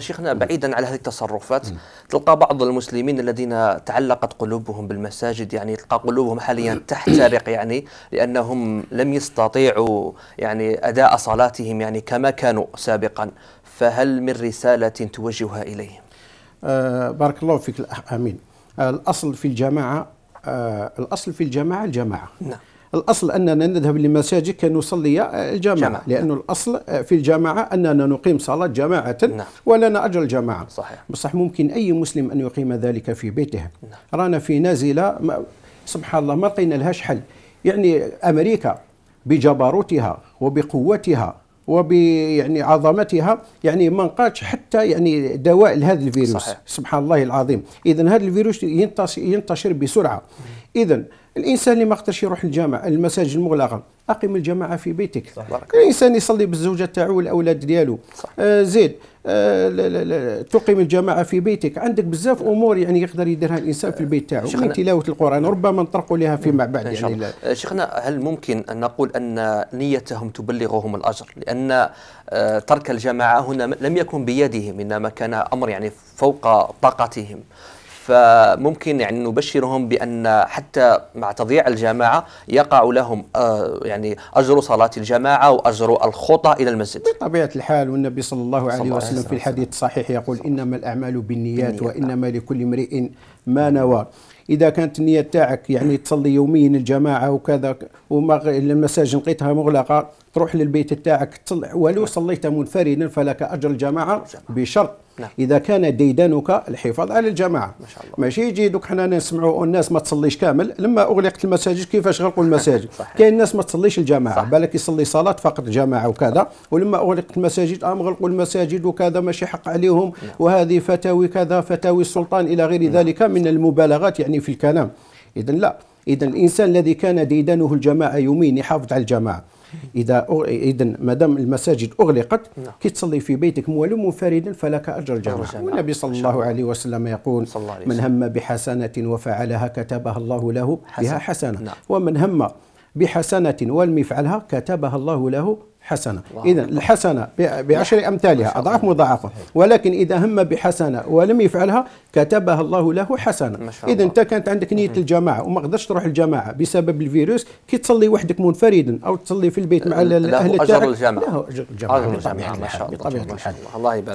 شيخنا بعيدا على هذه التصرفات تلقى بعض المسلمين الذين تعلقت قلوبهم بالمساجد يعني تلقى قلوبهم حاليا تحترق يعني لانهم لم يستطيعوا يعني اداء صلاتهم يعني كما كانوا سابقا فهل من رساله توجهها اليهم؟ آه بارك الله فيك امين آه الاصل في الجماعه آه الاصل في الجماعه الجماعه نعم الأصل أننا نذهب للمساجد كنصلي الجماعة جمع. لانه نعم. الأصل في الجماعة أننا نقيم صلاة جماعة نعم. ولنا أجر الجماعة صحيح بصح ممكن أي مسلم أن يقيم ذلك في بيته نعم. رانا في نازلة ما سبحان الله ما لقينا لهاش حل يعني أمريكا بجبروتها وبقوتها وب يعني عظمتها يعني ما نقاتش حتى يعني دواء لهذا الفيروس صحيح. سبحان الله العظيم اذا هذا الفيروس ينتشر بسرعه اذا الانسان اللي ما قدرش يروح للجامع المساجد المغلقه اقم الجماعه في بيتك صح. الانسان يصلي بالزوجه تاعو والاولاد ديالو آه زيد آه لا لا لا تقيم الجماعه في بيتك عندك بزاف امور يعني يقدر يديرها الانسان في البيت تاعو من تلاوه القران ربما نطرقوا لها فيما بعد يعني آه، شيخنا هل ممكن ان نقول ان نيتهم تبلغهم الاجر لان آه، ترك الجماعه هنا لم يكن بيدهم انما كان امر يعني فوق طاقتهم فممكن يعني نبشرهم بان حتى مع تضييع الجماعه يقع لهم آه، يعني اجر صلاه الجماعه واجر الخطى الى المسجد. بطبيعه الحال والنبي صلى الله عليه وسلم في الحديث الصحيح يقول انما الاعمال بالنيات وانما نعم. لكل امرئ ما نوى. اذا كانت النيه تاعك يعني تصلي يوميا الجماعه وكذا المساجد لقيتها مغلقه تروح للبيت تاعك ولو صليت منفردا فلك اجر الجماعه بشرط نعم. اذا كان ديدنك الحفاظ على الجماعه ما شاء الله. ماشي يجي دوك حنا نسمعوا الناس ما تصليش كامل لما اغلقت المساجد كيفاش غلقوا المساجد كاين الناس ما تصليش الجماعه بالك يصلي صلاه فقط الجماعه وكذا ولما اغلقت المساجد قام غلقوا المساجد وكذا ماشي حق عليهم نعم. وهذه فتاوي كذا فتاوي السلطان الى غير نعم. ذلك من المبالغات يعني في الكلام اذا لا اذا الانسان الذي كان ديدنه الجماعه يمين يحافظ على الجماعه اذا اذا ما دام المساجد اغلقت نعم. كي تصلي في بيتك موالو منفردا فلك اجر الجنه والنبي صلى الله عليه وسلم يقول من هم بحسنه وفعلها كتبها الله له بها حسنه نعم. ومن هم بحسنه ولم يفعلها كتبها الله له حسنة إذا الحسنة بعشر أمثالها أضعاف مضاعفة ولكن إذا هم بحسنة ولم يفعلها كتبها الله له حسنة إذا أنت كانت عندك نية الجماعة وما قدرتش تروح الجماعة بسبب الفيروس كي تصلي وحدك منفردا أو تصلي في البيت مع الأهل التارك له أجر الجماعة أجر الجماعة بطبيعة الحال الله يبارك